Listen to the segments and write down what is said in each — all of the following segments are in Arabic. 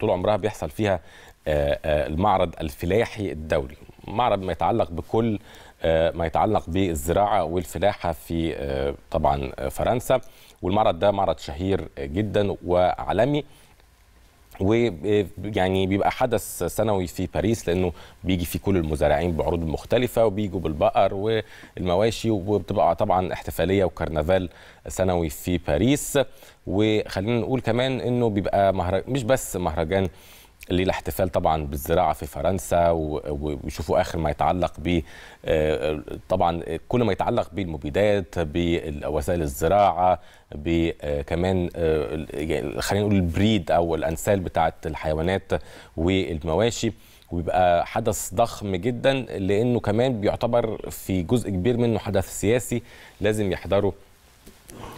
طول عمرها بيحصل فيها آه، آه، المعرض الفلاحي الدولي معرض ما يتعلق بكل آه، ما يتعلق بالزراعة والفلاحة في طبعا فرنسا والمعرض ده معرض شهير جدا وعالمي ويعني بيبقى حدث سنوي في باريس لانه بيجي فيه كل المزارعين بعروض مختلفه وبيجوا بالبقر والمواشي وبتبقى طبعا احتفاليه وكرنفال سنوي في باريس وخلينا نقول كمان انه بيبقى مهرج... مش بس مهرجان الليله احتفال طبعا بالزراعه في فرنسا ويشوفوا اخر ما يتعلق ب طبعا كل ما يتعلق بالمبيدات بوسائل الزراعه بكمان خلينا نقول البريد او الانسال بتاعه الحيوانات والمواشي ويبقى حدث ضخم جدا لانه كمان بيعتبر في جزء كبير منه حدث سياسي لازم يحضره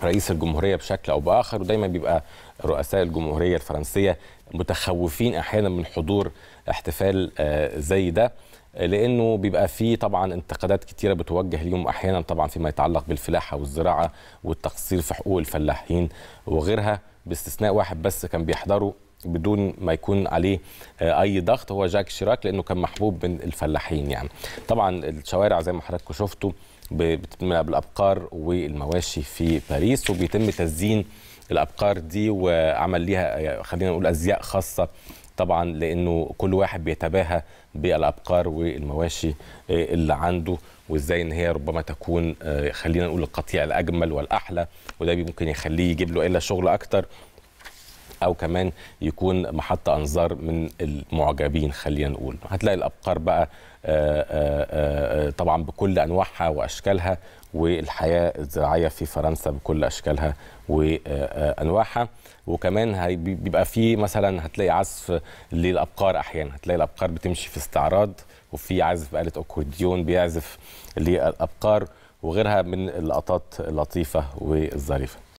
رئيس الجمهوريه بشكل او باخر ودايما بيبقى رؤساء الجمهوريه الفرنسيه متخوفين احيانا من حضور احتفال آه، زي ده لانه بيبقى فيه طبعا انتقادات كتيره بتوجه اليوم احيانا طبعا فيما يتعلق بالفلاحه والزراعه والتقصير في حقوق الفلاحين وغيرها باستثناء واحد بس كان بيحضره بدون ما يكون عليه آه، اي ضغط هو جاك شيراك لانه كان محبوب من الفلاحين يعني طبعا الشوارع زي ما حضراتكم شفتوا بتتملى بالابقار والمواشي في باريس وبيتم تزيين الابقار دي وعمل ليها آه، خلينا نقول ازياء خاصه طبعا لانه كل واحد بيتباهى بالابقار والمواشي آه، اللي عنده وازاي ان هي ربما تكون خلينا نقول القطيع الاجمل والاحلى وده ممكن يخليه يجيب له الا شغل اكتر او كمان يكون محط انظار من المعجبين خلينا نقول هتلاقي الابقار بقى آه، آه، آه، طبعا بكل انواعها واشكالها والحياه الزراعيه في فرنسا بكل اشكالها وانواعها وكمان بيبقى في مثلا هتلاقي عزف للابقار احيانا هتلاقي الابقار بتمشي في استعراض وفي عازف آلة أكورديون بيعزف للأبقار وغيرها من اللقطات اللطيفة والظريفة